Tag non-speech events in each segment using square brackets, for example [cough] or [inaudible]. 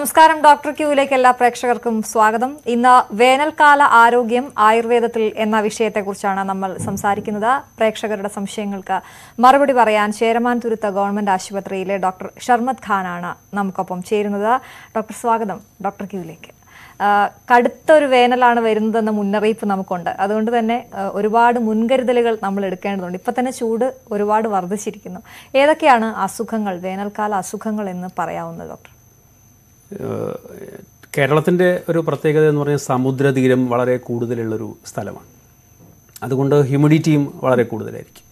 നമസ്കാരം ഡോക്ടർ ക്യൂവിലേക്ക് എല്ലാ പ്രേക്ഷകർക്കും സ്വാഗതം ഇന്ന് വേനൽക്കാല ആരോഗ്യം ആയുർവേദത്തിൽ എന്ന വിഷയത്തെക്കുറിച്ചാണ് നമ്മൾ സംസാരിക്കുന്നത് പ്രേക്ഷകരുടെ സംശയങ്ങൾക്ക് മറുപടി പറയാൻ ചേരമാൻ തുരുത്ത ഗവൺമെന്റ് ആശുപത്രിയിലെ ഡോക്ടർ ഷർമദ് ഖാനാണ് നമുക്കൊപ്പം ചേരുന്നത് ഡോക്ടർ സ്വാഗതം ഡോക്ടർ ക്യൂവിലേക്ക് കടുത്തൊരു വേനലാണ് വരുന്നതെന്ന മുന്നറിയിപ്പ് നമുക്കുണ്ട് അതുകൊണ്ട് തന്നെ ഒരുപാട് മുൻകരുതലുകൾ നമ്മൾ എടുക്കേണ്ടതുണ്ട് ഇപ്പം തന്നെ ചൂട് ഒരുപാട് വർദ്ധിച്ചിരിക്കുന്നു ഏതൊക്കെയാണ് അസുഖങ്ങൾ വേനൽക്കാല അസുഖങ്ങൾ എന്ന് പറയാവുന്നത് ഡോക്ടർ കേരളത്തിൻ്റെ ഒരു പ്രത്യേകത എന്ന് പറഞ്ഞാൽ സമുദ്രതീരം വളരെ കൂടുതലുള്ളൊരു സ്ഥലമാണ് അതുകൊണ്ട് ഹ്യൂമിഡിറ്റിയും വളരെ കൂടുതലായിരിക്കും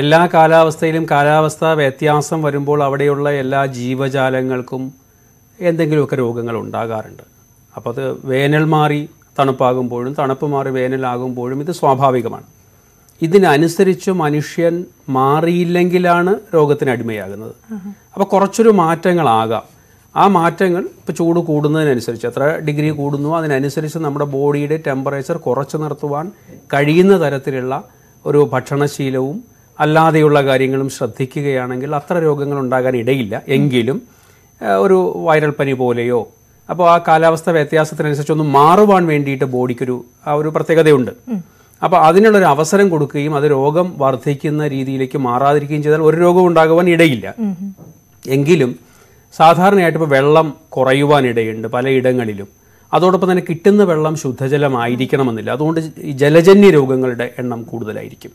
എല്ലാ കാലാവസ്ഥയിലും കാലാവസ്ഥാ വ്യത്യാസം വരുമ്പോൾ അവിടെയുള്ള എല്ലാ ജീവജാലങ്ങൾക്കും എന്തെങ്കിലുമൊക്കെ രോഗങ്ങൾ ഉണ്ടാകാറുണ്ട് അപ്പോൾ അത് വേനൽ മാറി തണുപ്പാകുമ്പോഴും തണുപ്പ് മാറി വേനലാകുമ്പോഴും ഇത് സ്വാഭാവികമാണ് ഇതിനനുസരിച്ച് മനുഷ്യൻ മാറിയില്ലെങ്കിലാണ് രോഗത്തിന് അടിമയാകുന്നത് അപ്പോൾ കുറച്ചൊരു മാറ്റങ്ങളാകാം ആ മാറ്റങ്ങൾ ഇപ്പോൾ ചൂട് കൂടുന്നതിനനുസരിച്ച് എത്ര ഡിഗ്രി കൂടുന്നു അതിനനുസരിച്ച് നമ്മുടെ ബോഡിയുടെ ടെമ്പറേച്ചർ കുറച്ച് നിർത്തുവാൻ കഴിയുന്ന തരത്തിലുള്ള ഒരു ഭക്ഷണശീലവും അല്ലാതെയുള്ള കാര്യങ്ങളും ശ്രദ്ധിക്കുകയാണെങ്കിൽ അത്ര രോഗങ്ങൾ ഉണ്ടാകാൻ ഇടയില്ല എങ്കിലും ഒരു വൈറൽ പനി പോലെയോ അപ്പോൾ ആ കാലാവസ്ഥ വ്യത്യാസത്തിനനുസരിച്ച് ഒന്ന് മാറുവാൻ വേണ്ടിയിട്ട് ബോഡിക്കൊരു ആ ഒരു പ്രത്യേകതയുണ്ട് അപ്പോൾ അതിനുള്ളൊരു അവസരം കൊടുക്കുകയും അത് രോഗം വർദ്ധിക്കുന്ന രീതിയിലേക്ക് മാറാതിരിക്കുകയും ചെയ്താൽ ഒരു രോഗം ഉണ്ടാകുവാൻ ഇടയില്ല എങ്കിലും സാധാരണയായിട്ട് ഇപ്പോൾ വെള്ളം കുറയുവാനിടയുണ്ട് പലയിടങ്ങളിലും അതോടൊപ്പം തന്നെ കിട്ടുന്ന വെള്ളം ശുദ്ധജലമായിരിക്കണമെന്നില്ല അതുകൊണ്ട് ഈ ജലജന്യ രോഗങ്ങളുടെ എണ്ണം കൂടുതലായിരിക്കും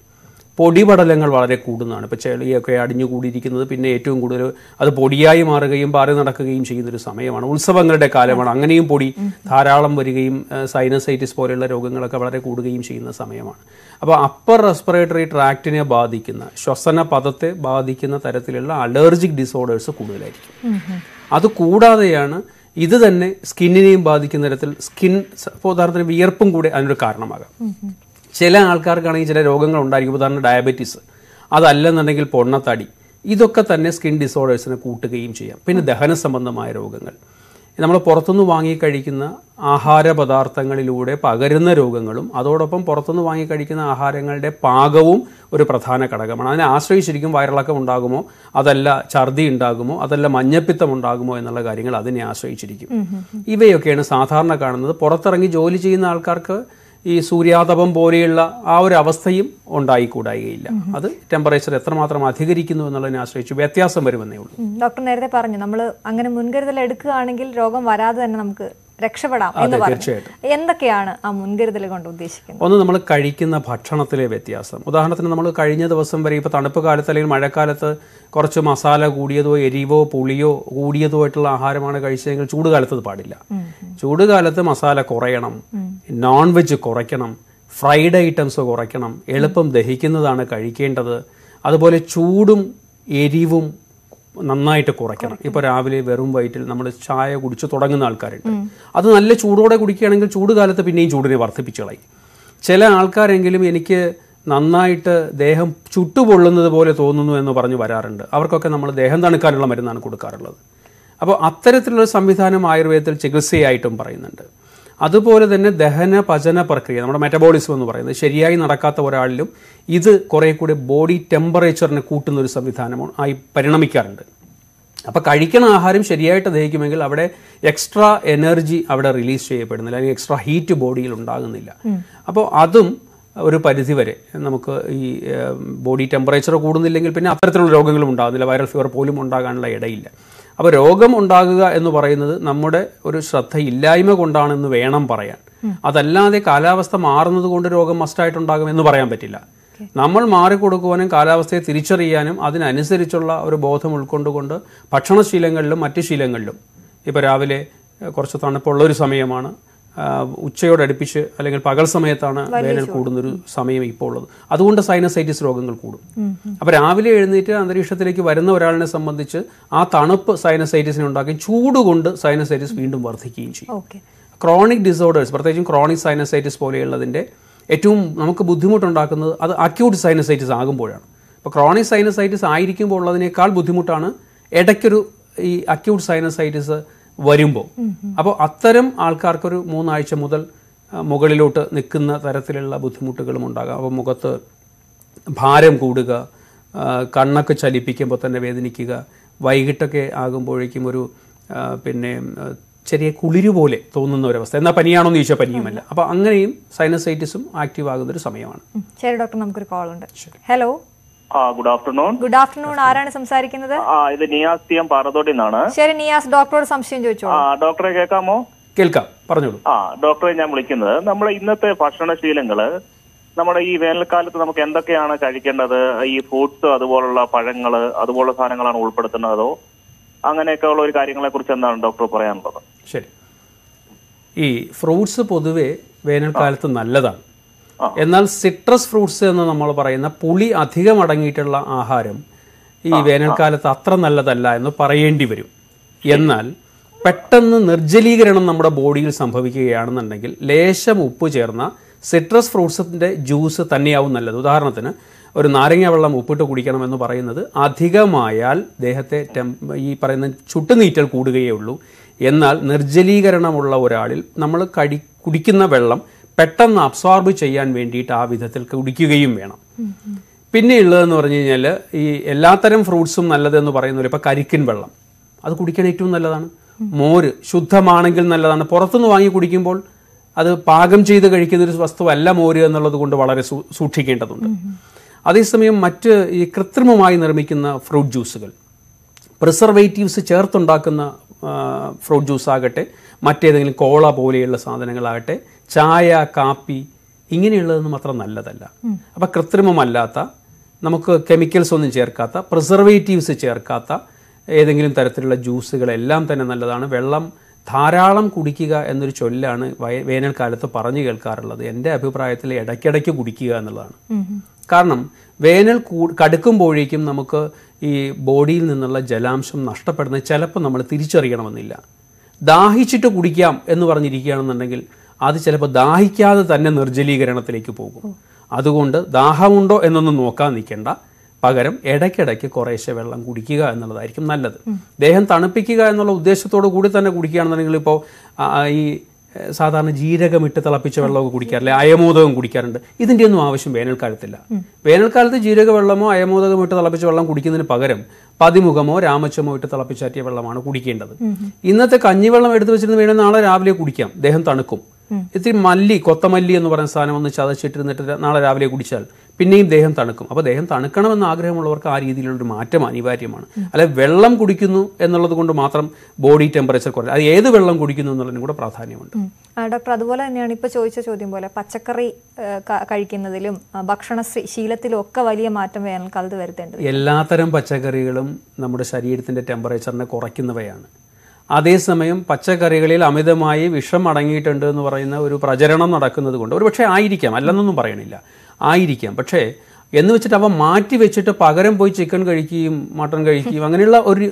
പൊടിപടലങ്ങൾ വളരെ കൂടുന്നതാണ് ഇപ്പോൾ ചെളിയൊക്കെ അടിഞ്ഞുകൂടിയിരിക്കുന്നത് പിന്നെ ഏറ്റവും കൂടുതൽ അത് പൊടിയായി മാറുകയും പാറി നടക്കുകയും ചെയ്യുന്നൊരു സമയമാണ് ഉത്സവങ്ങളുടെ കാലമാണ് അങ്ങനെയും പൊടി ധാരാളം വരികയും സൈനസൈറ്റിസ് പോലെയുള്ള രോഗങ്ങളൊക്കെ വളരെ കൂടുകയും ചെയ്യുന്ന സമയമാണ് അപ്പോൾ അപ്പർ റെസ്പിറേറ്ററി ട്രാക്റ്റിനെ ബാധിക്കുന്ന ശ്വസന പദത്തെ ബാധിക്കുന്ന തരത്തിലുള്ള അലർജിക് ഡിസോർഡേഴ്സ് കൂടുതലായിരിക്കും അത് കൂടാതെയാണ് ഇത് തന്നെ സ്കിന്നിനെയും ബാധിക്കുന്ന തരത്തിൽ സ്കിൻ ഉദാഹരണത്തിന് വിയർപ്പും കൂടെ അതിനൊരു കാരണമാകാം ചില ആൾക്കാർക്കാണെങ്കിൽ ചില രോഗങ്ങൾ ഉണ്ടായിരിക്കും ഉദാഹരണം ഡയബറ്റീസ് അതല്ലെന്നുണ്ടെങ്കിൽ പൊണ്ണത്തടി ഇതൊക്കെ തന്നെ സ്കിൻ ഡിസോർഡേഴ്സിനെ കൂട്ടുകയും ചെയ്യാം പിന്നെ ദഹന സംബന്ധമായ രോഗങ്ങൾ നമ്മൾ പുറത്തുനിന്ന് വാങ്ങി കഴിക്കുന്ന ആഹാര പദാർത്ഥങ്ങളിലൂടെ പകരുന്ന രോഗങ്ങളും അതോടൊപ്പം പുറത്തുനിന്ന് വാങ്ങി കഴിക്കുന്ന ആഹാരങ്ങളുടെ പാകവും ഒരു പ്രധാന ഘടകമാണ് അതിനെ ആശ്രയിച്ചിരിക്കും വയറിളക്കം ഉണ്ടാകുമോ അതല്ല ഛർദി ഉണ്ടാകുമോ അതല്ല മഞ്ഞപ്പിത്തം ഉണ്ടാകുമോ എന്നുള്ള കാര്യങ്ങൾ അതിനെ ആശ്രയിച്ചിരിക്കും ഇവയൊക്കെയാണ് സാധാരണ കാണുന്നത് പുറത്തിറങ്ങി ജോലി ചെയ്യുന്ന ആൾക്കാർക്ക് ഈ സൂര്യാതപം പോലെയുള്ള ആ ഒരു അവസ്ഥയും ഉണ്ടായിക്കൂടായികയില്ല അത് ടെമ്പറേച്ചർ എത്രമാത്രം അധികരിക്കുന്നു എന്നുള്ളതിനെ ആശ്രയിച്ചു വ്യത്യാസം വരുമെന്നേ ഉള്ളൂ ഡോക്ടർ നേരത്തെ പറഞ്ഞു നമ്മൾ അങ്ങനെ മുൻകരുതൽ എടുക്കുകയാണെങ്കിൽ രോഗം വരാതെ തന്നെ നമുക്ക് രക്ഷപ്പെടാം എന്ന് പറഞ്ഞു എന്തൊക്കെയാണ് ആ മുൻകരുതൽ കൊണ്ട് ഉദ്ദേശിക്കുന്നത് ഒന്ന് നമ്മൾ കഴിക്കുന്ന ഭക്ഷണത്തിലെ വ്യത്യാസം ഉദാഹരണത്തിന് നമ്മൾ കഴിഞ്ഞ ദിവസം വരെ ഇപ്പോൾ തണുപ്പ് കാലത്ത് അല്ലെങ്കിൽ മഴക്കാലത്ത് കുറച്ച് മസാല കൂടിയതോ എരിവോ പുളിയോ കൂടിയതോ ആയിട്ടുള്ള ആഹാരമാണ് കഴിച്ചതെങ്കിൽ ചൂടുകാലത്ത് അത് പാടില്ല ചൂടുകാലത്ത് മസാല കുറയണം നോൺ വെജ് കുറയ്ക്കണം ഫ്രൈഡ് ഐറ്റംസ് കുറയ്ക്കണം എളുപ്പം ദഹിക്കുന്നതാണ് കഴിക്കേണ്ടത് അതുപോലെ ചൂടും എരിവും നന്നായിട്ട് കുറയ്ക്കണം ഇപ്പൊ രാവിലെ വെറും വയറ്റിൽ നമ്മൾ ചായ കുടിച്ച് തുടങ്ങുന്ന ആൾക്കാരുണ്ട് അത് നല്ല ചൂടോടെ കുടിക്കുകയാണെങ്കിൽ ചൂട് കാലത്ത് പിന്നെയും ചൂടിനെ വർദ്ധിപ്പിച്ചു കളയും ചില ആൾക്കാരെങ്കിലും എനിക്ക് നന്നായിട്ട് ദേഹം ചുട്ടുപൊള്ളുന്നത് പോലെ തോന്നുന്നു എന്ന് പറഞ്ഞു വരാറുണ്ട് അവർക്കൊക്കെ നമ്മൾ ദേഹം തണുക്കാനുള്ള മരുന്നാണ് കൊടുക്കാറുള്ളത് അപ്പോൾ അത്തരത്തിലുള്ള സംവിധാനം ആയുർവേദത്തിൽ ചികിത്സയായിട്ടും പറയുന്നുണ്ട് അതുപോലെ തന്നെ ദഹന പചന പ്രക്രിയ നമ്മുടെ മെറ്റബോളിസം എന്ന് പറയുന്നത് ശരിയായി നടക്കാത്ത ഒരാളിലും ഇത് കുറേ കൂടി ബോഡി ടെമ്പറേച്ചറിനെ കൂട്ടുന്ന ഒരു സംവിധാനം ആയി പരിണമിക്കാറുണ്ട് അപ്പോൾ കഴിക്കണ ആഹാരം ശരിയായിട്ട് ദഹിക്കുമെങ്കിൽ അവിടെ എക്സ്ട്രാ എനർജി അവിടെ റിലീസ് ചെയ്യപ്പെടുന്നില്ല അല്ലെങ്കിൽ എക്സ്ട്രാ ഹീറ്റ് ബോഡിയിൽ ഉണ്ടാകുന്നില്ല അപ്പോൾ അതും ഒരു പരിധി വരെ നമുക്ക് ഈ ബോഡി ടെമ്പറേച്ചർ കൂടുന്നില്ലെങ്കിൽ പിന്നെ അത്തരത്തിലുള്ള രോഗങ്ങളും ഉണ്ടാകുന്നില്ല വൈറൽ ഫീവർ പോലും ഉണ്ടാകാനുള്ള ഇടയില്ല അപ്പോൾ രോഗം ഉണ്ടാകുക എന്ന് പറയുന്നത് നമ്മുടെ ഒരു ശ്രദ്ധയില്ലായ്മ കൊണ്ടാണെന്ന് വേണം പറയാൻ അതല്ലാതെ കാലാവസ്ഥ മാറുന്നത് കൊണ്ട് രോഗം മസ്റ്റായിട്ടുണ്ടാകും എന്ന് പറയാൻ പറ്റില്ല നമ്മൾ മാറിക്കൊടുക്കുവാനും കാലാവസ്ഥയെ തിരിച്ചറിയാനും അതിനനുസരിച്ചുള്ള ഒരു ബോധം ഉൾക്കൊണ്ടുകൊണ്ട് ഭക്ഷണശീലങ്ങളിലും മറ്റു ശീലങ്ങളിലും ഇപ്പോൾ രാവിലെ കുറച്ച് തണുപ്പുള്ള ഒരു സമയമാണ് അടുപ്പിച്ച് അല്ലെങ്കിൽ പകൽ സമയത്താണ് വേനൽ കൂടുന്നൊരു സമയം ഇപ്പോൾ ഉള്ളത് അതുകൊണ്ട് സൈനസൈറ്റിസ് രോഗങ്ങൾ കൂടും അപ്പോൾ രാവിലെ എഴുന്നേറ്റ് അന്തരീക്ഷത്തിലേക്ക് വരുന്ന ഒരാളിനെ സംബന്ധിച്ച് ആ തണുപ്പ് സൈനസൈറ്റിസിനെ ഉണ്ടാക്കി ചൂട് കൊണ്ട് സൈനസൈറ്റിസ് വീണ്ടും വർദ്ധിക്കുകയും ചെയ്യും ക്രോണിക് ഡിസോർഡേഴ്സ് പ്രത്യേകിച്ചും ക്രോണിക് സൈനസൈറ്റിസ് പോലെയുള്ളതിൻ്റെ ഏറ്റവും നമുക്ക് ബുദ്ധിമുട്ടുണ്ടാക്കുന്നത് അത് അക്യൂട്ട് സൈനസൈറ്റിസ് ആകുമ്പോഴാണ് ഇപ്പോൾ ക്രോണിക് സൈനസൈറ്റിസ് ആയിരിക്കുമ്പോൾ ഉള്ളതിനേക്കാൾ ബുദ്ധിമുട്ടാണ് ഇടയ്ക്കൊരു ഈ അക്യൂട്ട് സൈനസൈറ്റിസ് വരുമ്പോൾ അപ്പോൾ അത്തരം ആൾക്കാർക്കൊരു മൂന്നാഴ്ച മുതൽ മുകളിലോട്ട് നിൽക്കുന്ന തരത്തിലുള്ള ബുദ്ധിമുട്ടുകളും ഉണ്ടാകാം അപ്പോൾ മുഖത്ത് ഭാരം കൂടുക കണ്ണൊക്കെ ചലിപ്പിക്കുമ്പോൾ തന്നെ വേദനിക്കുക വൈകിട്ടൊക്കെ ആകുമ്പോഴേക്കും ഒരു പിന്നെ ചെറിയ കുളിര് പോലെ തോന്നുന്ന ഒരവസ്ഥ എന്നാൽ പനിയാണോ എന്ന് ചോദിച്ചാൽ പനിയുമല്ല അപ്പോൾ അങ്ങനെയും സൈനസൈറ്റിസും ആക്റ്റീവ് ആകുന്ന ഒരു സമയമാണ് ശരി ഡോക്ടർ നമുക്കൊരു കോൾ ഉണ്ട് ഹലോ ആ ഗുഡ് ആഫ്റ്റർനൂൺ ഗുഡ് ആഫ്റ്റർനൂൺ ആരാണ് സംസാരിക്കുന്നത് ആ ഇത് നിയാസ് ടി എം പാറത്തോട്ടിൽ നിന്നാണ് ശരി നിയാസ് ഡോക്ടറോട് സംശയം ചോദിച്ചു ഡോക്ടറെ കേൾക്കാമോ കേൾക്കാം പറഞ്ഞോളൂ ആ ഡോക്ടറെ ഞാൻ വിളിക്കുന്നത് നമ്മുടെ ഇന്നത്തെ ഭക്ഷണശീലങ്ങള് നമ്മുടെ ഈ വേനൽക്കാലത്ത് നമുക്ക് എന്തൊക്കെയാണ് കഴിക്കേണ്ടത് ഈ ഫ്രൂട്ട്സ് അതുപോലുള്ള പഴങ്ങള് അതുപോലുള്ള സാധനങ്ങളാണ് ഉൾപ്പെടുത്തുന്നതോ അങ്ങനെയൊക്കെ ഉള്ള ഒരു കാര്യങ്ങളെ കുറിച്ച് എന്താണ് ഡോക്ടർ പറയാനുള്ളത് ശരി ഈ ഫ്രൂട്ട്സ് പൊതുവെ വേനൽക്കാലത്ത് നല്ലതാണ് എന്നാൽ സിട്രസ് ഫ്രൂട്ട്സ് എന്ന് നമ്മൾ പറയുന്ന പുളി അധികം അടങ്ങിയിട്ടുള്ള ആഹാരം ഈ വേനൽക്കാലത്ത് അത്ര നല്ലതല്ല എന്ന് പറയേണ്ടി വരും എന്നാൽ പെട്ടെന്ന് നിർജ്ജലീകരണം നമ്മുടെ ബോഡിയിൽ സംഭവിക്കുകയാണെന്നുണ്ടെങ്കിൽ ലേശം ഉപ്പ് ചേർന്ന സിട്രസ് ഫ്രൂട്ട്സിൻ്റെ ജ്യൂസ് തന്നെയാവും നല്ലത് ഉദാഹരണത്തിന് ഒരു നാരങ്ങ വെള്ളം ഉപ്പിട്ട് എന്ന് പറയുന്നത് അധികമായാൽ ദേഹത്തെ ഈ പറയുന്ന ചുട്ടുനീറ്റൽ കൂടുകയേ ഉള്ളൂ എന്നാൽ നിർജ്ജലീകരണമുള്ള ഒരാളിൽ നമ്മൾ കടി കുടിക്കുന്ന വെള്ളം പെട്ടെന്ന് അബ്സോർബ് ചെയ്യാൻ വേണ്ടിയിട്ട് ആ വിധത്തിൽ കുടിക്കുകയും വേണം പിന്നെ ഉള്ളതെന്ന് പറഞ്ഞു കഴിഞ്ഞാൽ ഈ എല്ലാത്തരം ഫ്രൂട്ട്സും നല്ലതെന്ന് പറയുന്നില്ല ഇപ്പം കരിക്കിൻ വെള്ളം അത് കുടിക്കാൻ ഏറ്റവും നല്ലതാണ് മോര് ശുദ്ധമാണെങ്കിൽ നല്ലതാണ് പുറത്തുനിന്ന് വാങ്ങി കുടിക്കുമ്പോൾ അത് പാകം ചെയ്ത് കഴിക്കുന്ന ഒരു വസ്തുവല്ല മോര് എന്നുള്ളത് കൊണ്ട് വളരെ സൂക്ഷിക്കേണ്ടതുണ്ട് അതേസമയം മറ്റ് ഈ കൃത്രിമമായി നിർമ്മിക്കുന്ന ഫ്രൂട്ട് ജ്യൂസുകൾ പ്രിസർവേറ്റീവ്സ് ചേർത്തുണ്ടാക്കുന്ന ഫ്രൂട്ട് ജ്യൂസ് ആകട്ടെ മറ്റേതെങ്കിലും കോള പോലെയുള്ള സാധനങ്ങളാകട്ടെ ചായ കാപ്പി ഇങ്ങനെയുള്ളതെന്ന് മാത്രം നല്ലതല്ല അപ്പം കൃത്രിമമല്ലാത്ത നമുക്ക് കെമിക്കൽസ് ഒന്നും ചേർക്കാത്ത പ്രിസർവേറ്റീവ്സ് ചേർക്കാത്ത ഏതെങ്കിലും തരത്തിലുള്ള ജ്യൂസുകളെല്ലാം തന്നെ നല്ലതാണ് വെള്ളം ധാരാളം കുടിക്കുക എന്നൊരു ചൊല്ലാണ് വേനൽക്കാലത്ത് പറഞ്ഞു കേൾക്കാറുള്ളത് എൻ്റെ അഭിപ്രായത്തിൽ ഇടയ്ക്കിടയ്ക്ക് കുടിക്കുക എന്നുള്ളതാണ് കാരണം വേനൽ കടുക്കുമ്പോഴേക്കും നമുക്ക് ഈ ബോഡിയിൽ നിന്നുള്ള ജലാംശം നഷ്ടപ്പെടുന്നത് ചിലപ്പോൾ നമ്മൾ തിരിച്ചറിയണമെന്നില്ല ദാഹിച്ചിട്ട് കുടിക്കാം എന്ന് പറഞ്ഞിരിക്കുകയാണെന്നുണ്ടെങ്കിൽ അത് ചിലപ്പോൾ ദാഹിക്കാതെ തന്നെ നിർജ്ജലീകരണത്തിലേക്ക് പോകും അതുകൊണ്ട് ദാഹമുണ്ടോ എന്നൊന്നും നോക്കാൻ നിൽക്കേണ്ട പകരം ഇടയ്ക്കിടയ്ക്ക് കുറേശ്ശെ വെള്ളം കുടിക്കുക എന്നുള്ളതായിരിക്കും നല്ലത് ദേഹം തണുപ്പിക്കുക എന്നുള്ള ഉദ്ദേശത്തോടു കൂടി തന്നെ കുടിക്കുകയാണെന്നുണ്ടെങ്കിൽ ഇപ്പോൾ ഈ സാധാരണ ജീരകമിട്ട് തിളപ്പിച്ച വെള്ളമൊക്കെ കുടിക്കാറില്ല അയമോദകം കുടിക്കാറുണ്ട് ഇതിൻ്റെ ഒന്നും ആവശ്യം വേനൽക്കാലത്തില്ല വേനൽക്കാലത്ത് ജീരക വെള്ളമോ അയമോദകമിട്ട് തിളപ്പിച്ച വെള്ളം കുടിക്കുന്നതിന് പകരം പതിമുഖമോ രാമച്ചമോ ഇട്ട് തിളപ്പിച്ചാറ്റിയ വെള്ളമാണ് കുടിക്കേണ്ടത് ഇന്നത്തെ കഞ്ഞിവെള്ളം എടുത്തു വെച്ചിരുന്ന വേണമെങ്കിൽ നാളെ രാവിലെ കുടിക്കാം ദേഹം തണുക്കും ഇത്തിരി മല്ലി കൊത്തമല്ലി എന്ന് പറയുന്ന സാധനം ഒന്ന് ചതച്ചിട്ടിരുന്നിട്ട് നാളെ രാവിലെ കുടിച്ചാൽ പിന്നെയും ദേഹം തണുക്കും അപ്പോൾ ദേഹം തണുക്കണമെന്ന് ആഗ്രഹമുള്ളവർക്ക് ആ രീതിയിലുള്ളൊരു മാറ്റം അനിവാര്യമാണ് അല്ലെ വെള്ളം കുടിക്കുന്നു എന്നുള്ളത് കൊണ്ട് മാത്രം ബോഡി ടെമ്പറേച്ചർ കുറയും അത് ഏത് വെള്ളം കുടിക്കുന്നു എന്നുള്ളതിനും കൂടെ പ്രാധാന്യമുണ്ട് ഡോക്ടർ അതുപോലെ തന്നെയാണ് ഇപ്പോൾ ചോദിച്ച ചോദ്യം പോലെ പച്ചക്കറി കഴിക്കുന്നതിലും ഭക്ഷണ ശീലത്തിലും ഒക്കെ വലിയ മാറ്റം വേനൽക്കാലത്ത് വരുത്തേണ്ടത് എല്ലാത്തരം പച്ചക്കറികളും നമ്മുടെ ശരീരത്തിന്റെ ടെമ്പറേച്ചറിനെ കുറയ്ക്കുന്നവയാണ് അതേസമയം പച്ചക്കറികളിൽ അമിതമായി വിഷം അടങ്ങിയിട്ടുണ്ട് എന്ന് പറയുന്ന ഒരു പ്രചരണം നടക്കുന്നത് കൊണ്ട് പക്ഷേ ആയിരിക്കാം അല്ലെന്നൊന്നും പറയണില്ല ആയിരിക്കാം പക്ഷേ എന്ന് വെച്ചിട്ട് അവ മാറ്റി വെച്ചിട്ട് പകരം പോയി ചിക്കൻ കഴിക്കുകയും മട്ടൺ കഴിക്കുകയും അങ്ങനെയുള്ള ഒരു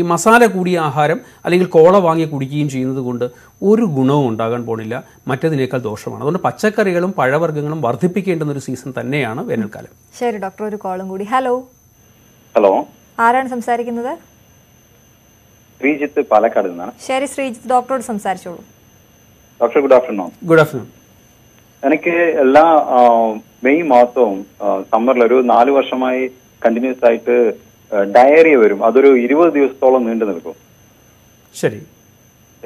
ഈ മസാല കൂടിയ ആഹാരം അല്ലെങ്കിൽ കോള വാങ്ങി കുടിക്കുകയും ചെയ്യുന്നത് കൊണ്ട് ഒരു ഗുണവും ഉണ്ടാകാൻ പോണില്ല മറ്റതിനേക്കാൾ ദോഷമാണ് അതുകൊണ്ട് പച്ചക്കറികളും പഴവർഗ്ഗങ്ങളും വർദ്ധിപ്പിക്കേണ്ടുന്ന ഒരു സീസൺ തന്നെയാണ് വേനൽക്കാലം ശരി ഡോക്ടർ ഒരു കോളും കൂടി ഹലോ ഹലോ ആരാണ് സംസാരിക്കുന്നത് ശ്രീജിത്ത് പാലക്കാട് നിന്നാണ് ശരി ശ്രീജിത്ത് ഡോക്ടറോട് സംസാരിച്ചോളൂ doctor good afternoon good afternoon എനിക്ക് എല്ലാ മെയ് മാസവും സമ്മറിൽ ഒരു നാല് വർഷമായി കണ്ടിന്യൂസ് ആയിട്ട് ഡയറിയ വരും അതൊരു ഇരുപത് ദിവസത്തോളം നീണ്ടു നിൽക്കും ശരി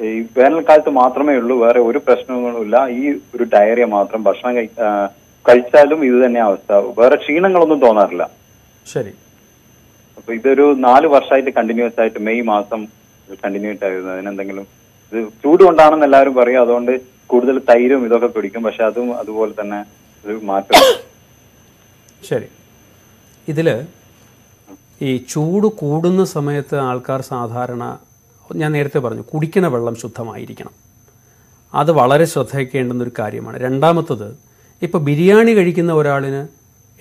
ഈ വേനൽക്കാലത്ത് മാത്രമേ ഉള്ളൂ വേറെ ഒരു പ്രശ്നങ്ങളും ഇല്ല ഈ ഒരു ഡയറിയ മാത്രം ഭക്ഷണം കഴിച്ചാലും ഇത് തന്നെ അവസ്ഥ വേറെ ക്ഷീണങ്ങളൊന്നും തോന്നാറില്ല ശരി അപ്പൊ ഇതൊരു നാല് വർഷമായിട്ട് കണ്ടിന്യൂസ് ആയിട്ട് മെയ് മാസം കണ്ടിന്യൂ ആയിരുന്നു അതിനെന്തെങ്കിലും ഇത് ചൂട് കൊണ്ടാണെന്ന് എല്ലാവരും പറയും അതുകൊണ്ട് കൂടുതൽ തൈരും ഇതൊക്കെ പിടിക്കും പക്ഷെ അതും അതുപോലെ തന്നെ ഒരു മാറ്റം ശരി ഇതില് ഈ ചൂട് കൂടുന്ന സമയത്ത് ആൾക്കാർ സാധാരണ ഞാൻ നേരത്തെ പറഞ്ഞു കുടിക്കുന്ന വെള്ളം ശുദ്ധമായിരിക്കണം അത് വളരെ ശ്രദ്ധിക്കേണ്ടുന്നൊരു കാര്യമാണ് രണ്ടാമത്തത് ഇപ്പോൾ ബിരിയാണി കഴിക്കുന്ന ഒരാളിന്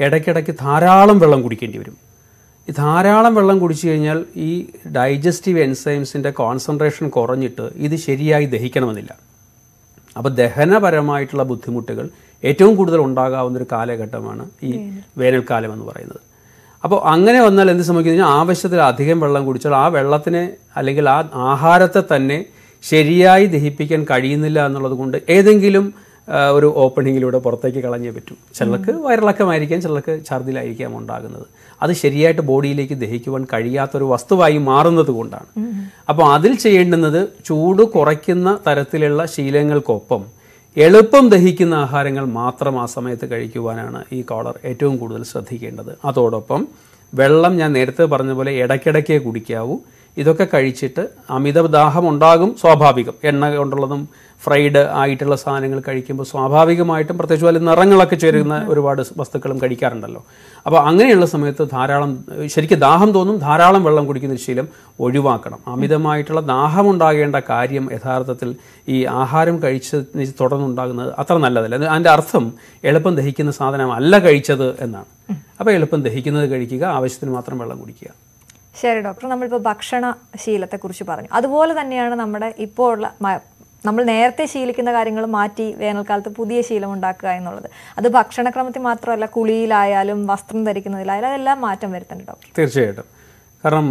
ഇടയ്ക്കിടയ്ക്ക് ധാരാളം വെള്ളം കുടിക്കേണ്ടി വരും ഈ ധാരാളം വെള്ളം കുടിച്ചു കഴിഞ്ഞാൽ ഈ ഡൈജസ്റ്റീവ് എൻസൈംസിൻ്റെ കോൺസെൻട്രേഷൻ കുറഞ്ഞിട്ട് ഇത് ശരിയായി ദഹിക്കണമെന്നില്ല അപ്പോൾ ദഹനപരമായിട്ടുള്ള ബുദ്ധിമുട്ടുകൾ ഏറ്റവും കൂടുതൽ ഉണ്ടാകാവുന്ന ഒരു കാലഘട്ടമാണ് ഈ വേനൽക്കാലം എന്ന് പറയുന്നത് അപ്പോൾ അങ്ങനെ വന്നാൽ എന്ത് സംഭവിക്കുന്നു ആവശ്യത്തിൽ അധികം വെള്ളം കുടിച്ചാൽ ആ വെള്ളത്തിനെ അല്ലെങ്കിൽ ആ ആഹാരത്തെ തന്നെ ശരിയായി ദഹിപ്പിക്കാൻ കഴിയുന്നില്ല എന്നുള്ളത് കൊണ്ട് ഏതെങ്കിലും ഒരു ഓപ്പണിങ്ങിലൂടെ പുറത്തേക്ക് കളഞ്ഞേ പറ്റും ചിലർക്ക് വയറിളക്കമായിരിക്കാം ചിലർക്ക് ഛർദിലായിരിക്കാം ഉണ്ടാകുന്നത് അത് ശരിയായിട്ട് ബോഡിയിലേക്ക് ദഹിക്കുവാൻ കഴിയാത്തൊരു വസ്തുവായി മാറുന്നത് കൊണ്ടാണ് അപ്പോൾ അതിൽ ചെയ്യേണ്ടുന്നത് ചൂട് കുറയ്ക്കുന്ന തരത്തിലുള്ള ശീലങ്ങൾക്കൊപ്പം എളുപ്പം ദഹിക്കുന്ന ആഹാരങ്ങൾ മാത്രം ആ സമയത്ത് കഴിക്കുവാനാണ് ഈ കോളർ ഏറ്റവും കൂടുതൽ ശ്രദ്ധിക്കേണ്ടത് അതോടൊപ്പം വെള്ളം ഞാൻ നേരത്തെ പറഞ്ഞ പോലെ ഇടയ്ക്കിടയ്ക്കേ കുടിക്കാവൂ ഇതൊക്കെ കഴിച്ചിട്ട് അമിത ദാഹം ഉണ്ടാകും സ്വാഭാവികം എണ്ണ കൊണ്ടുള്ളതും ഫ്രൈഡ് ആയിട്ടുള്ള സാധനങ്ങൾ കഴിക്കുമ്പോൾ സ്വാഭാവികമായിട്ടും പ്രത്യേകിച്ച് പോലെ നിറങ്ങളൊക്കെ ചേരുന്ന ഒരുപാട് വസ്തുക്കളും കഴിക്കാറുണ്ടല്ലോ അപ്പോൾ അങ്ങനെയുള്ള സമയത്ത് ധാരാളം ശരിക്കും ദാഹം തോന്നും ധാരാളം വെള്ളം കുടിക്കുന്ന ശീലം ഒഴിവാക്കണം അമിതമായിട്ടുള്ള ദാഹമുണ്ടാകേണ്ട കാര്യം യഥാർത്ഥത്തിൽ ഈ ആഹാരം കഴിച്ചതിന് തുടർന്നുണ്ടാകുന്നത് അത്ര നല്ലതല്ല അതിൻ്റെ അർത്ഥം എളുപ്പം ദഹിക്കുന്ന സാധനമല്ല കഴിച്ചത് എന്നാണ് അപ്പോൾ എളുപ്പം ദഹിക്കുന്നത് കഴിക്കുക ആവശ്യത്തിന് മാത്രം വെള്ളം കുടിക്കുക ശരി ഡോക്ടർ നമ്മളിപ്പോൾ ഭക്ഷണ ശീലത്തെക്കുറിച്ച് പറഞ്ഞു അതുപോലെ തന്നെയാണ് നമ്മുടെ ഇപ്പോൾ ഉള്ള നമ്മൾ നേരത്തെ ശീലിക്കുന്ന കാര്യങ്ങൾ മാറ്റി വേനൽക്കാലത്ത് പുതിയ ശീലം ഉണ്ടാക്കുക എന്നുള്ളത് അത് ഭക്ഷണക്രമത്തിൽ മാത്രമല്ല കുളിയിലായാലും വസ്ത്രം ധരിക്കുന്നതിലായാലും അതെല്ലാം മാറ്റം വരുത്തേണ്ട ഡോക്ടർ തീർച്ചയായിട്ടും കാരണം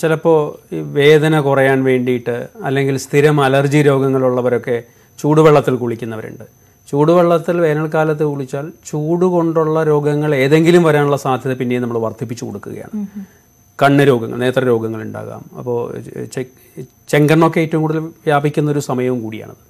ചിലപ്പോൾ ഈ വേദന കുറയാൻ വേണ്ടിയിട്ട് അല്ലെങ്കിൽ സ്ഥിരം അലർജി രോഗങ്ങളുള്ളവരൊക്കെ ചൂടുവെള്ളത്തിൽ കുളിക്കുന്നവരുണ്ട് ചൂടുവെള്ളത്തിൽ വേനൽക്കാലത്ത് കുളിച്ചാൽ ചൂട് കൊണ്ടുള്ള രോഗങ്ങൾ ഏതെങ്കിലും വരാനുള്ള സാധ്യത പിന്നെയും നമ്മൾ വർദ്ധിപ്പിച്ചു കൊടുക്കുകയാണ് കണ്ണ് രോഗങ്ങൾ നേത്ര രോഗങ്ങൾ ഉണ്ടാകാം അപ്പോൾ ചെങ്കണ്ണൊക്കെ ഏറ്റവും കൂടുതൽ വ്യാപിക്കുന്ന ഒരു സമയവും കൂടിയാണത്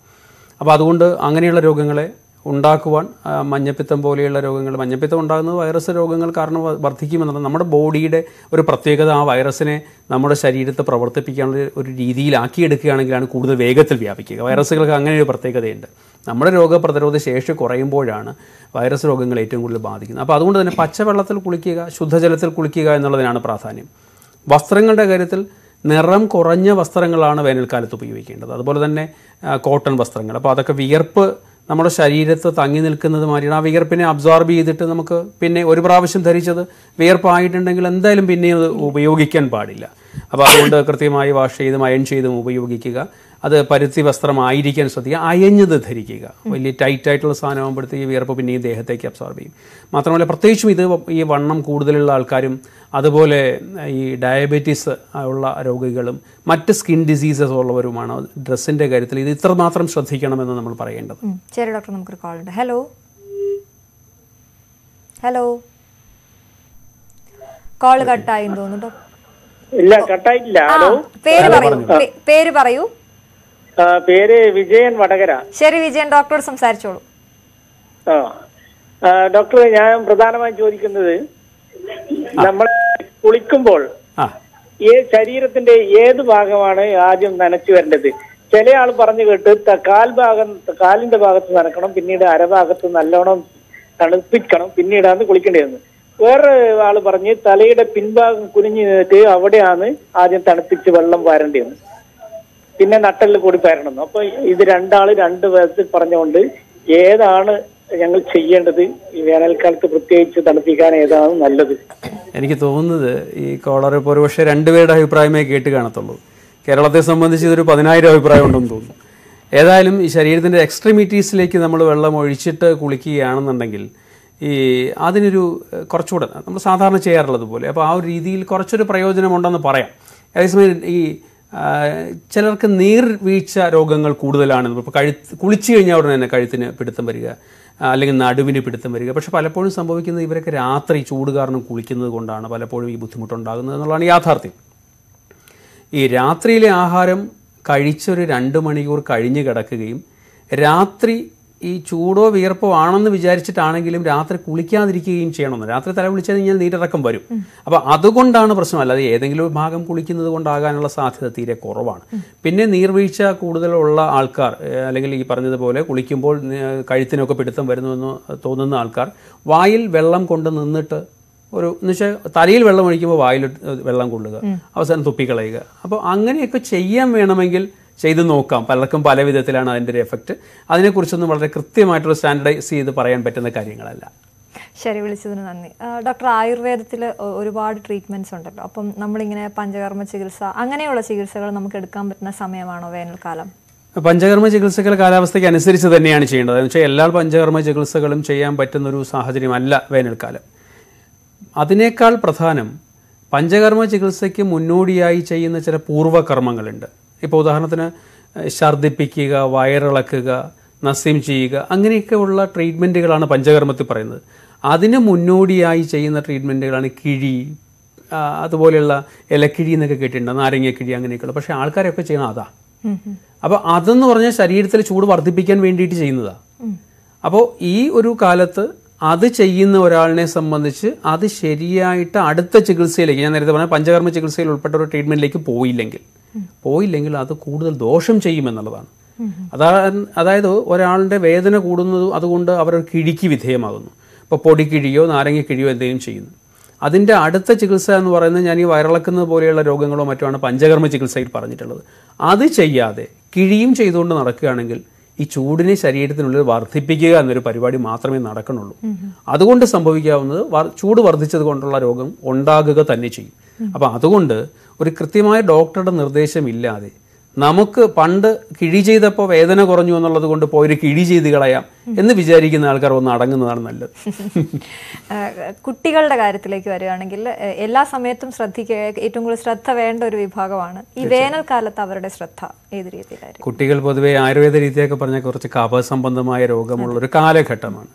അപ്പോൾ അതുകൊണ്ട് അങ്ങനെയുള്ള രോഗങ്ങളെ ഉണ്ടാക്കുവാൻ മഞ്ഞപ്പിത്തം പോലെയുള്ള രോഗങ്ങൾ മഞ്ഞപ്പിത്തം ഉണ്ടാകുന്നത് വൈറസ് രോഗങ്ങൾ കാരണം വർദ്ധിക്കുമെന്നത് നമ്മുടെ ബോഡിയുടെ ഒരു പ്രത്യേകത ആ വൈറസിനെ നമ്മുടെ ശരീരത്തെ പ്രവർത്തിപ്പിക്കാനുള്ള ഒരു രീതിയിലാക്കിയെടുക്കുകയാണെങ്കിലാണ് കൂടുതൽ വേഗത്തിൽ വ്യാപിക്കുക വൈറസുകൾക്ക് അങ്ങനെ ഒരു പ്രത്യേകതയുണ്ട് നമ്മുടെ രോഗപ്രതിരോധ ശേഷി കുറയുമ്പോഴാണ് വൈറസ് രോഗങ്ങൾ ഏറ്റവും കൂടുതൽ ബാധിക്കുന്നത് അപ്പോൾ അതുകൊണ്ട് തന്നെ പച്ചവെള്ളത്തിൽ കുളിക്കുക ശുദ്ധജലത്തിൽ കുളിക്കുക എന്നുള്ളതിനാണ് പ്രാധാന്യം വസ്ത്രങ്ങളുടെ കാര്യത്തിൽ നിറം കുറഞ്ഞ വസ്ത്രങ്ങളാണ് വേനൽക്കാലത്ത് ഉപയോഗിക്കേണ്ടത് അതുപോലെ തന്നെ കോട്ടൺ വസ്ത്രങ്ങൾ അപ്പോൾ അതൊക്കെ വിയർപ്പ് നമ്മുടെ ശരീരത്ത് തങ്ങി നിൽക്കുന്നത് മാറിയാണ് ആ വിയർപ്പിനെ അബ്സോർബ് ചെയ്തിട്ട് നമുക്ക് പിന്നെ ഒരു പ്രാവശ്യം ധരിച്ചത് വിയർപ്പായിട്ടുണ്ടെങ്കിൽ എന്തായാലും പിന്നെ ഉപയോഗിക്കാൻ പാടില്ല അപ്പോൾ അതുകൊണ്ട് കൃത്യമായി വാഷ് ചെയ്തും അയൺ ചെയ്തും ഉപയോഗിക്കുക അത് പരുത്തി വസ്ത്രമായിരിക്കാൻ ശ്രദ്ധിക്കുക അയഞ്ഞത് ധരിക്കുക വലിയ ടൈറ്റായിട്ടുള്ള സാധനമാകുമ്പോഴത്തേക്ക് വിയർപ്പ് പിന്നെയും ദേഹത്തേക്ക് അബ്സോർബ് ചെയ്യും മാത്രമല്ല പ്രത്യേകിച്ചും ഇത് ഈ വണ്ണം കൂടുതലുള്ള ആൾക്കാരും അതുപോലെ ഈ ഡയബറ്റീസ് ഉള്ള രോഗികളും മറ്റ് സ്കിൻ ഡിസീസസ് ഉള്ളവരുമാണ് ഡ്രസ്സിൻ്റെ കാര്യത്തിൽ ഇത് ഇത്രമാത്രം ശ്രദ്ധിക്കണമെന്ന് നമ്മൾ പറയേണ്ടത് ശരി ഡോക്ടർ നമുക്കൊരു കോൾ ഉണ്ട് ഹലോ ഹലോ കോൾ കട്ടായി തോന്നുന്നു ഇല്ല കട്ടായിട്ടില്ല ഹലോ പേര് പറയൂ പേര് പറയൂ പേര് വിജയൻ വടകര ശരി വിജയൻ ഡോക്ടറോട് സംസാരിച്ചോളൂ ആ ഡോക്ടർ ഞാൻ പ്രധാനമായും ചോദിക്കുന്നത് നമ്മൾ കുളിക്കുമ്പോൾ ഈ ശരീരത്തിന്റെ ഏത് ഭാഗമാണ് ആദ്യം നനച്ചു വരേണ്ടത് ചില ആൾ പറഞ്ഞു കേട്ട് കാൽ ഭാഗം കാലിന്റെ ഭാഗത്ത് നനക്കണം പിന്നീട് അരഭാഗത്ത് നല്ലോണം തണുപ്പിക്കണം പിന്നീടാണ് കുളിക്കേണ്ടതെന്ന് വേറെ ആള് പറഞ്ഞ് തലയുടെ പിൻഭാഗം കുനിഞ്ഞു നിന്നിട്ട് അവിടെയാണ് ആദ്യം തണുപ്പിച്ച് വെള്ളം വാരേണ്ടതെന്ന് പിന്നെ നട്ടലിൽ കൂടി പയരണം അപ്പൊ ഇത് രണ്ടാൾ രണ്ട് വിധത്തിൽ പറഞ്ഞുകൊണ്ട് ഏതാണ് ഞങ്ങൾ ചെയ്യേണ്ടത് ഈ വേനൽക്കാലത്ത് പ്രത്യേകിച്ച് തണുപ്പിക്കാൻ ഏതാണ് നല്ലത് എനിക്ക് തോന്നുന്നത് ഈ കോളർ ഇപ്പോൾ ഒരുപക്ഷെ രണ്ടുപേരുടെ അഭിപ്രായമേ കേട്ട് കാണത്തുള്ളൂ കേരളത്തെ സംബന്ധിച്ച് ഇതൊരു പതിനായിരം അഭിപ്രായം ഉണ്ടെന്ന് തോന്നുന്നു ഏതായാലും ഈ ശരീരത്തിൻ്റെ എക്സ്ട്രീമിറ്റീസിലേക്ക് നമ്മൾ വെള്ളം ഒഴിച്ചിട്ട് കുളിക്കുകയാണെന്നുണ്ടെങ്കിൽ ഈ അതിനൊരു കുറച്ചുകൂടെ നമ്മൾ സാധാരണ ചെയ്യാറുള്ളത് പോലെ അപ്പോൾ ആ ഒരു രീതിയിൽ കുറച്ചൊരു പ്രയോജനമുണ്ടെന്ന് പറയാം അതേസമയം ഈ ചിലർക്ക് നീർവീഴ്ച രോഗങ്ങൾ കൂടുതലാണ് ഇപ്പോൾ കഴുത്ത് കുളിച്ചു കഴിഞ്ഞാൽ ഉടനെ തന്നെ കഴുത്തിന് പിടുത്തം വരിക അല്ലെങ്കിൽ നടുവിന് പിടുത്തം വരിക പക്ഷെ പലപ്പോഴും സംഭവിക്കുന്നത് ഇവരൊക്കെ രാത്രി ചൂട് കാരണം കുളിക്കുന്നത് കൊണ്ടാണ് പലപ്പോഴും ഈ ബുദ്ധിമുട്ടുണ്ടാകുന്നത് എന്നുള്ളതാണ് യാഥാർത്ഥ്യം ഈ രാത്രിയിലെ ആഹാരം കഴിച്ചൊരു രണ്ട് മണിക്കൂർ കഴിഞ്ഞ് കിടക്കുകയും രാത്രി ഈ ചൂടോ വിയർപ്പോ ആണെന്ന് വിചാരിച്ചിട്ടാണെങ്കിലും രാത്രി കുളിക്കാതിരിക്കുകയും ചെയ്യണമെന്ന് രാത്രി തല വിളിച്ചു കഴിഞ്ഞാൽ നീരടക്കം വരും അപ്പോൾ അതുകൊണ്ടാണ് പ്രശ്നം അല്ലാതെ ഏതെങ്കിലും ഭാഗം കുളിക്കുന്നത് കൊണ്ടാകാനുള്ള സാധ്യത തീരെ കുറവാണ് പിന്നെ നീർവീഴ്ച കൂടുതലുള്ള ആൾക്കാർ അല്ലെങ്കിൽ ഈ പറഞ്ഞതുപോലെ കുളിക്കുമ്പോൾ കഴുത്തിനൊക്കെ പിടുത്തം വരുന്നുവെന്ന് തോന്നുന്ന ആൾക്കാർ വായിൽ വെള്ളം കൊണ്ട് നിന്നിട്ട് ഒരു എന്നുവെച്ചാൽ തലയിൽ വെള്ളം ഒഴിക്കുമ്പോൾ വായിൽ വെള്ളം കൊള്ളുക അവസാനം തുപ്പിക്കളയുക അപ്പോൾ അങ്ങനെയൊക്കെ ചെയ്യാൻ വേണമെങ്കിൽ ചെയ്ത് നോക്കാം പലർക്കും പല വിധത്തിലാണ് അതിൻ്റെ ഒരു എഫക്റ്റ് അതിനെക്കുറിച്ചൊന്നും വളരെ കൃത്യമായിട്ടൊരു സ്റ്റാൻഡർഡൈസ് ചെയ്ത് പറയാൻ പറ്റുന്ന കാര്യങ്ങളല്ല ശരി വിളിച്ചതിന് നന്ദി ഡോക്ടർ ആയുർവേദത്തിൽ ഒരുപാട് ട്രീറ്റ്മെൻറ്റ്സ് ഉണ്ടല്ലോ അപ്പം നമ്മളിങ്ങനെ പഞ്ചകർമ്മ ചികിത്സ അങ്ങനെയുള്ള ചികിത്സകൾ നമുക്ക് എടുക്കാൻ പറ്റുന്ന സമയമാണോ വേനൽക്കാലം പഞ്ചകർമ്മ ചികിത്സകൾ കാലാവസ്ഥയ്ക്ക് അനുസരിച്ച് തന്നെയാണ് ചെയ്യേണ്ടത് എന്ന് വെച്ചാൽ എല്ലാ പഞ്ചകർമ്മ ചികിത്സകളും ചെയ്യാൻ പറ്റുന്ന ഒരു സാഹചര്യമല്ല വേനൽക്കാലം അതിനേക്കാൾ പ്രധാനം പഞ്ചകർമ്മ ചികിത്സയ്ക്ക് മുന്നോടിയായി ചെയ്യുന്ന ചില പൂർവ്വകർമ്മങ്ങളുണ്ട് ഇപ്പോൾ ഉദാഹരണത്തിന് ഛർദ്ദിപ്പിക്കുക വയറിളക്കുക നസ്യം ചെയ്യുക അങ്ങനെയൊക്കെയുള്ള ട്രീറ്റ്മെൻറ്റുകളാണ് പഞ്ചകർമ്മത്തിൽ പറയുന്നത് അതിന് മുന്നോടിയായി ചെയ്യുന്ന ട്രീറ്റ്മെൻറ്റുകളാണ് കിഴി അതുപോലെയുള്ള ഇലക്കിഴി എന്നൊക്കെ കേട്ടിട്ടുണ്ട് നാരങ്ങക്കിഴി അങ്ങനെയൊക്കെയുള്ള പക്ഷേ ആൾക്കാരൊക്കെ ചെയ്യണം അതാ അപ്പോൾ അതെന്ന് പറഞ്ഞാൽ ശരീരത്തിൽ ചൂട് വർദ്ധിപ്പിക്കാൻ വേണ്ടിയിട്ട് ചെയ്യുന്നതാണ് അപ്പോൾ ഈ ഒരു കാലത്ത് അത് ചെയ്യുന്ന ഒരാളിനെ സംബന്ധിച്ച് അത് ശരിയായിട്ട് അടുത്ത ചികിത്സയിലേക്ക് ഞാൻ നേരത്തെ പറഞ്ഞ പഞ്ചകർമ്മ ചികിത്സയിൽ ഉൾപ്പെട്ട ഒരു ട്രീറ്റ്മെൻറ്റിലേക്ക് പോയില്ലെങ്കിൽ പോയില്ലെങ്കിൽ അത് കൂടുതൽ ദോഷം ചെയ്യുമെന്നുള്ളതാണ് അതാ അതായത് ഒരാളുടെ വേദന കൂടുന്നത് അതുകൊണ്ട് അവർ കിഴിക്ക് വിധേയമാകുന്നു ഇപ്പോൾ പൊടിക്കിഴിയോ നാരങ്ങക്കിഴിയോ എന്തെങ്കിലും ചെയ്യുന്നു അതിൻ്റെ അടുത്ത ചികിത്സ എന്ന് പറയുന്നത് ഞാൻ ഈ വയറിളക്കുന്നത് പോലെയുള്ള രോഗങ്ങളോ മറ്റോ ആണ് പഞ്ചകർമ്മ ചികിത്സയിൽ പറഞ്ഞിട്ടുള്ളത് അത് ചെയ്യാതെ കിഴിയും ചെയ്തുകൊണ്ട് നടക്കുകയാണെങ്കിൽ ഈ ചൂടിനെ ശരീരത്തിനുള്ളിൽ വർദ്ധിപ്പിക്കുക എന്നൊരു പരിപാടി മാത്രമേ നടക്കണുള്ളൂ അതുകൊണ്ട് സംഭവിക്കാവുന്നത് ചൂട് വർദ്ധിച്ചത് കൊണ്ടുള്ള രോഗം ഉണ്ടാകുക തന്നെ ചെയ്യും അപ്പം അതുകൊണ്ട് ഒരു കൃത്യമായ ഡോക്ടറുടെ നിർദ്ദേശമില്ലാതെ നമുക്ക് പണ്ട് കിഴി ചെയ്തപ്പോൾ വേദന കുറഞ്ഞു എന്നുള്ളത് കൊണ്ട് പോയൊരു കിഴി ചെയ്ത് കളയാം എന്ന് വിചാരിക്കുന്ന ആൾക്കാർ ഒന്ന് അടങ്ങുന്നതാണ് നല്ലത് [laughs] കുട്ടികളുടെ കാര്യത്തിലേക്ക് വരികയാണെങ്കിൽ എല്ലാ സമയത്തും ശ്രദ്ധിക്കുക ഏറ്റവും കൂടുതൽ ശ്രദ്ധ വേണ്ട ഒരു വിഭാഗമാണ് ഈ വേനൽക്കാലത്ത് അവരുടെ ശ്രദ്ധ ഏത് രീതിയിലായിരിക്കും കുട്ടികൾ പൊതുവെ ആയുർവേദ രീതിയൊക്കെ പറഞ്ഞാൽ കുറച്ച് കപസംബന്ധമായ രോഗമുള്ള ഒരു കാലഘട്ടമാണ്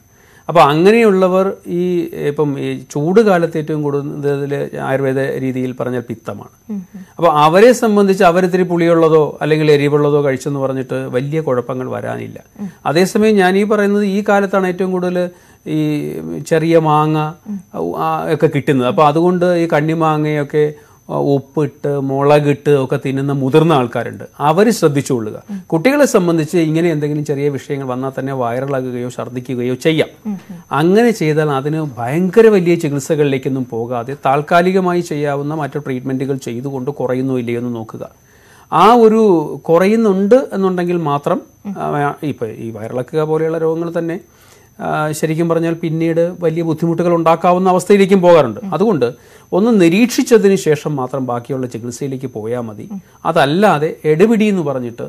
അപ്പോൾ അങ്ങനെയുള്ളവർ ഈ ഇപ്പം ഈ ചൂട് കാലത്ത് ഏറ്റവും കൂടുതൽ ആയുർവേദ രീതിയിൽ പറഞ്ഞാൽ പിത്തമാണ് അപ്പോൾ അവരെ സംബന്ധിച്ച് അവരിത്തിരി പുളിയുള്ളതോ അല്ലെങ്കിൽ എരിവുള്ളതോ കഴിച്ചെന്ന് പറഞ്ഞിട്ട് വലിയ കുഴപ്പങ്ങൾ വരാനില്ല അതേസമയം ഞാൻ ഈ പറയുന്നത് ഈ കാലത്താണ് ഏറ്റവും കൂടുതൽ ഈ ചെറിയ മാങ്ങ ഒക്കെ കിട്ടുന്നത് അപ്പോൾ അതുകൊണ്ട് ഈ കണ്ണിമാങ്ങയൊക്കെ ഉപ്പിട്ട് മുളകിട്ട് ഒക്കെ തിന്നുന്ന മുതിർന്ന ആൾക്കാരുണ്ട് അവർ ശ്രദ്ധിച്ചുകൊള്ളുക കുട്ടികളെ സംബന്ധിച്ച് ഇങ്ങനെ എന്തെങ്കിലും ചെറിയ വിഷയങ്ങൾ വന്നാൽ തന്നെ വൈറലാകുകയോ ഛർദ്ദിക്കുകയോ ചെയ്യാം അങ്ങനെ ചെയ്താൽ അതിന് ഭയങ്കര വലിയ ചികിത്സകളിലേക്കൊന്നും പോകാതെ താൽക്കാലികമായി ചെയ്യാവുന്ന മറ്റു ട്രീറ്റ്മെൻറ്റുകൾ ചെയ്തുകൊണ്ട് കുറയുന്നോ ഇല്ലയോ എന്ന് നോക്കുക ആ ഒരു കുറയുന്നുണ്ട് എന്നുണ്ടെങ്കിൽ മാത്രം ഇപ്പം ഈ വയറിളക്കുക പോലെയുള്ള രോഗങ്ങൾ തന്നെ ശരിക്കും പറഞ്ഞാൽ പിന്നീട് വലിയ ബുദ്ധിമുട്ടുകൾ ഉണ്ടാക്കാവുന്ന അവസ്ഥയിലേക്കും പോകാറുണ്ട് അതുകൊണ്ട് ഒന്ന് നിരീക്ഷിച്ചതിന് ശേഷം മാത്രം ബാക്കിയുള്ള ചികിത്സയിലേക്ക് പോയാൽ മതി അതല്ലാതെ എടുപിടി എന്ന് പറഞ്ഞിട്ട്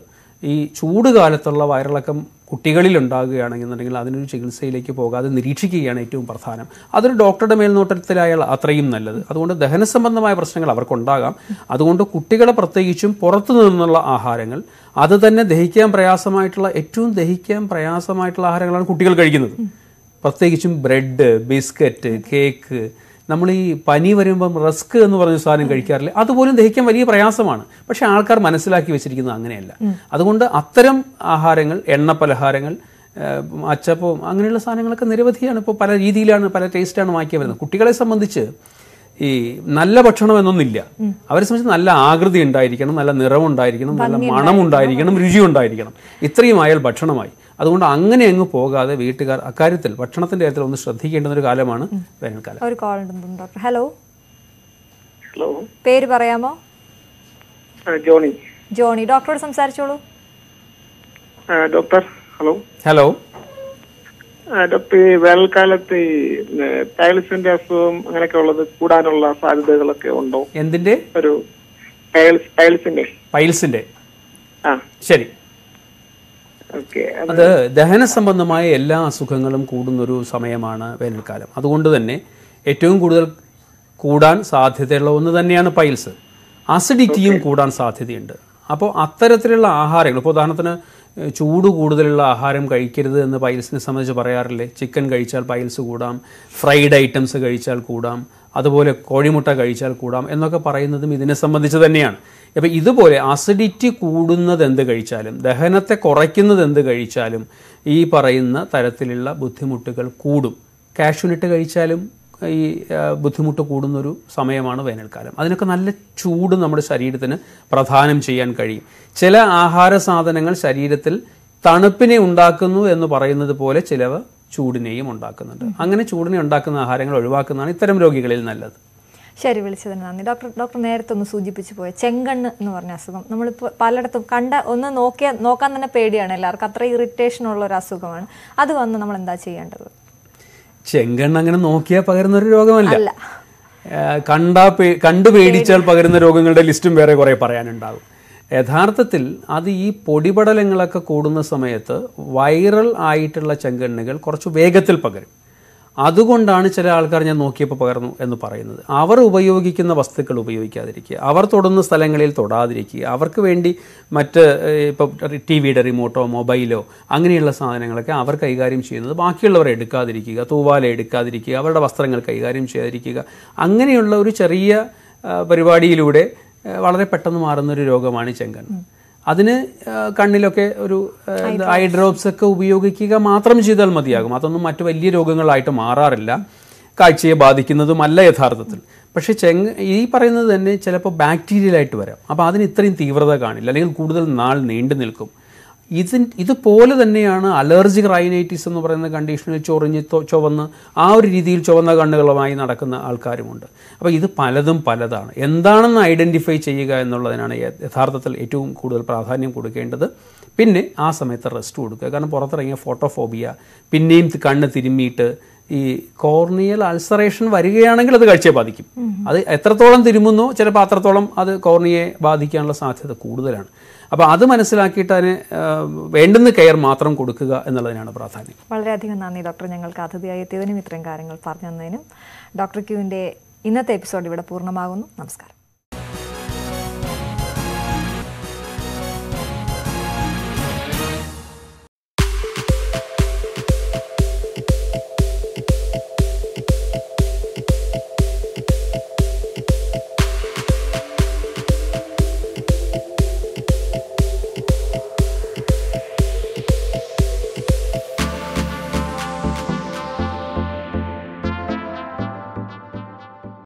ഈ ചൂട് കാലത്തുള്ള വയറിളക്കം കുട്ടികളിൽ ഉണ്ടാകുകയാണെന്നുണ്ടെങ്കിൽ അതിനൊരു ചികിത്സയിലേക്ക് പോകാതെ നിരീക്ഷിക്കുകയാണ് ഏറ്റവും പ്രധാനം അതൊരു ഡോക്ടറുടെ മേൽനോട്ടത്തിലായാൽ അത്രയും നല്ലത് അതുകൊണ്ട് ദഹന സംബന്ധമായ പ്രശ്നങ്ങൾ അവർക്കുണ്ടാകാം അതുകൊണ്ട് കുട്ടികളെ പ്രത്യേകിച്ചും പുറത്തു നിന്നുള്ള ആഹാരങ്ങൾ അത് തന്നെ ദഹിക്കാൻ പ്രയാസമായിട്ടുള്ള ഏറ്റവും ദഹിക്കാൻ പ്രയാസമായിട്ടുള്ള ആഹാരങ്ങളാണ് കുട്ടികൾ കഴിക്കുന്നത് പ്രത്യേകിച്ചും ബ്രെഡ് ബിസ്ക്കറ്റ് കേക്ക് നമ്മൾ ഈ പനി വരുമ്പം റസ്ക് എന്ന് പറഞ്ഞ സാധനം കഴിക്കാറില്ല അതുപോലും ദഹിക്കാൻ വലിയ പ്രയാസമാണ് പക്ഷേ ആൾക്കാർ മനസ്സിലാക്കി വെച്ചിരിക്കുന്നത് അങ്ങനെയല്ല അതുകൊണ്ട് അത്തരം ആഹാരങ്ങൾ എണ്ണ പലഹാരങ്ങൾ അച്ചപ്പം അങ്ങനെയുള്ള സാധനങ്ങളൊക്കെ നിരവധിയാണ് ഇപ്പോൾ പല രീതിയിലാണ് പല ടേസ്റ്റാണ് മാക്കി വരുന്നത് കുട്ടികളെ സംബന്ധിച്ച് ഈ നല്ല ഭക്ഷണം എന്നൊന്നില്ല അവരെ സംബന്ധിച്ച് നല്ല ആകൃതി ഉണ്ടായിരിക്കണം നല്ല നിറമുണ്ടായിരിക്കണം നല്ല മണം ഉണ്ടായിരിക്കണം രുചി ഉണ്ടായിരിക്കണം ഇത്രയും അയാൾ ഭക്ഷണമായി അതുകൊണ്ട് അങ്ങനെ അങ്ങ് പോകാതെ വീട്ടുകാർ അക്കാര്യത്തിൽ ഭക്ഷണത്തിന്റെ കാര്യത്തിൽ ഒന്ന് ശ്രദ്ധിക്കേണ്ടുന്ന ഒരു കാലമാണ് വേനൽക്കാലം ഒരു കോൾ ഡോക്ടർ ഹലോ ഹലോ പേര് പറയാമോ ജോണി ജോണി ഡോക്ടറോട് സംസാരിച്ചോളൂ ഡോക്ടർ ഹലോ ഹലോ ഡോക്ടർ ഈ വേനൽക്കാലത്ത് ടൈൽസിന്റെ അസുഖം അങ്ങനെയൊക്കെ ഉള്ളത് കൂടാനുള്ള സാധ്യതകളൊക്കെ ഉണ്ടോ എന്തിന്റെ ഒരു ടൈൽസിന്റെ പൈൽസിന്റെ ആ ശരി അത് ദഹന സംബന്ധമായ എല്ലാ അസുഖങ്ങളും കൂടുന്നൊരു സമയമാണ് വേനൽക്കാലം അതുകൊണ്ട് തന്നെ ഏറ്റവും കൂടുതൽ കൂടാൻ സാധ്യതയുള്ള ഒന്ന് തന്നെയാണ് പൈൽസ് അസിഡിറ്റിയും കൂടാൻ സാധ്യതയുണ്ട് അപ്പോൾ അത്തരത്തിലുള്ള ആഹാരങ്ങൾ ഇപ്പോൾ ഉദാഹരണത്തിന് ചൂട് കൂടുതലുള്ള ആഹാരം കഴിക്കരുത് എന്ന് പൈൽസിനെ സംബന്ധിച്ച് പറയാറില്ലേ ചിക്കൻ കഴിച്ചാൽ പൈൽസ് കൂടാം ഫ്രൈഡ് ഐറ്റംസ് കഴിച്ചാൽ കൂടാം അതുപോലെ കോഴിമുട്ട കഴിച്ചാൽ കൂടാം എന്നൊക്കെ പറയുന്നതും ഇതിനെ സംബന്ധിച്ച് തന്നെയാണ് അപ്പോൾ ഇതുപോലെ അസിഡിറ്റി കൂടുന്നത് എന്ത് കഴിച്ചാലും ദഹനത്തെ കുറയ്ക്കുന്നത് എന്ത് കഴിച്ചാലും ഈ പറയുന്ന തരത്തിലുള്ള ബുദ്ധിമുട്ടുകൾ കൂടും കാഷ്യൂനിട്ട് കഴിച്ചാലും ഈ ബുദ്ധിമുട്ട് കൂടുന്നൊരു സമയമാണ് വേനൽക്കാലം അതിനൊക്കെ നല്ല ചൂട് നമ്മുടെ ശരീരത്തിന് പ്രധാനം ചെയ്യാൻ കഴിയും ചില ആഹാര സാധനങ്ങൾ ശരീരത്തിൽ തണുപ്പിനെ ഉണ്ടാക്കുന്നു എന്ന് പറയുന്നത് പോലെ ചിലവ് ചൂടിനെയും ഉണ്ടാക്കുന്നുണ്ട് അങ്ങനെ ചൂടിനെ ഉണ്ടാക്കുന്ന ആഹാരങ്ങൾ ഒഴിവാക്കുന്നതാണ് ഇത്തരം രോഗികളിൽ നല്ലത് ശരി വിളിച്ചതിന് നന്ദി ഡോക്ടർ ഡോക്ടർ നേരത്തെ ഒന്ന് സൂചിപ്പിച്ചു പോയ ചെങ്കണ്ണ് എന്ന് പറഞ്ഞ അസുഖം നമ്മളിപ്പോൾ പലയിടത്തും കണ്ട ഒന്ന് നോക്കിയ നോക്കാൻ തന്നെ പേടിയാണ് എല്ലാവർക്കും അത്ര ഇറിറ്റേഷൻ ഉള്ള ഒരു അസുഖമാണ് അത് വന്ന് നമ്മൾ എന്താ ചെയ്യേണ്ടത് ചെങ്കണ്ണ് അങ്ങനെ നോക്കിയാൽ പകരുന്ന ഒരു രോഗമല്ല കണ്ടാ കണ്ടു പേടിച്ചാൽ പകരുന്ന രോഗങ്ങളുടെ ലിസ്റ്റും വേറെ കുറേ പറയാനുണ്ടാകും യഥാർത്ഥത്തിൽ അത് ഈ പൊടിപടലങ്ങളൊക്കെ കൂടുന്ന സമയത്ത് വൈറൽ ആയിട്ടുള്ള ചെങ്കണ്ണുകൾ കുറച്ച് വേഗത്തിൽ പകരും അതുകൊണ്ടാണ് ചില ആൾക്കാർ ഞാൻ നോക്കിയപ്പോൾ പകർന്നു എന്ന് പറയുന്നത് അവർ ഉപയോഗിക്കുന്ന വസ്തുക്കൾ ഉപയോഗിക്കാതിരിക്കുക അവർ തൊടുന്ന സ്ഥലങ്ങളിൽ തൊടാതിരിക്കുക അവർക്ക് വേണ്ടി മറ്റ് ഇപ്പോൾ ടി വിയുടെ റിമോട്ടോ മൊബൈലോ അങ്ങനെയുള്ള സാധനങ്ങളൊക്കെ അവർ കൈകാര്യം ചെയ്യുന്നത് ബാക്കിയുള്ളവർ എടുക്കാതിരിക്കുക തൂവാല എടുക്കാതിരിക്കുക അവരുടെ വസ്ത്രങ്ങൾ കൈകാര്യം ചെയ്യാതിരിക്കുക അങ്ങനെയുള്ള ഒരു ചെറിയ പരിപാടിയിലൂടെ വളരെ പെട്ടെന്ന് മാറുന്ന ഒരു രോഗമാണ് ചെങ്കണ്ണ് അതിന് കണ്ണിലൊക്കെ ഒരു ഐ ഡ്രോപ്സ് ഒക്കെ ഉപയോഗിക്കുക മാത്രം ചെയ്താൽ മതിയാകും അതൊന്നും മറ്റു വലിയ രോഗങ്ങളായിട്ട് മാറാറില്ല കാഴ്ചയെ ബാധിക്കുന്നതുമല്ല യഥാർത്ഥത്തിൽ പക്ഷേ ചെങ്ങ ഈ പറയുന്നത് തന്നെ ചിലപ്പോൾ ബാക്ടീരിയലായിട്ട് വരാം അപ്പോൾ അതിന് ഇത്രയും തീവ്രത കാണില്ല അല്ലെങ്കിൽ കൂടുതൽ നാൾ നീണ്ടു നിൽക്കും ഇതി ഇതുപോലെ തന്നെയാണ് അലർജിക് റൈനൈറ്റിസ് എന്ന് പറയുന്ന കണ്ടീഷനിൽ ചൊറിഞ്ഞ് ചുവന്ന് ആ ഒരു രീതിയിൽ ചുവന്ന കണ്ണുകളുമായി നടക്കുന്ന ആൾക്കാരുമുണ്ട് അപ്പോൾ ഇത് പലതും പലതാണ് എന്താണെന്ന് ഐഡൻറ്റിഫൈ ചെയ്യുക എന്നുള്ളതിനാണ് യഥാർത്ഥത്തിൽ ഏറ്റവും കൂടുതൽ പ്രാധാന്യം കൊടുക്കേണ്ടത് പിന്നെ ആ സമയത്ത് റെസ്റ്റ് കൊടുക്കുക കാരണം പുറത്തിറങ്ങിയ ഫോട്ടോഫോബിയ പിന്നെയും കണ്ണ് തിരുമ്മിയിട്ട് ഈ കോർണിയൽ അൾസറേഷൻ വരികയാണെങ്കിൽ അത് കാഴ്ചയെ ബാധിക്കും അത് എത്രത്തോളം തിരുമുന്നോ ചിലപ്പോൾ അത്രത്തോളം അത് കോർണിയെ ബാധിക്കാനുള്ള സാധ്യത കൂടുതലാണ് അപ്പോൾ അത് മനസ്സിലാക്കിയിട്ട് അതിന് വേണ്ടുന്ന കെയർ മാത്രം കൊടുക്കുക എന്നുള്ളതിനാണ് പ്രാധാന്യം വളരെയധികം നന്ദി ഡോക്ടർ ഞങ്ങൾക്ക് അതിഥിയായി എത്തിയതിനും ഇത്രയും കാര്യങ്ങൾ പറഞ്ഞു തന്നതിനും ഡോക്ടർ ക്യൂവിൻ്റെ ഇന്നത്തെ എപ്പിസോഡ് ഇവിടെ പൂർണ്ണമാകുന്നു നമസ്കാരം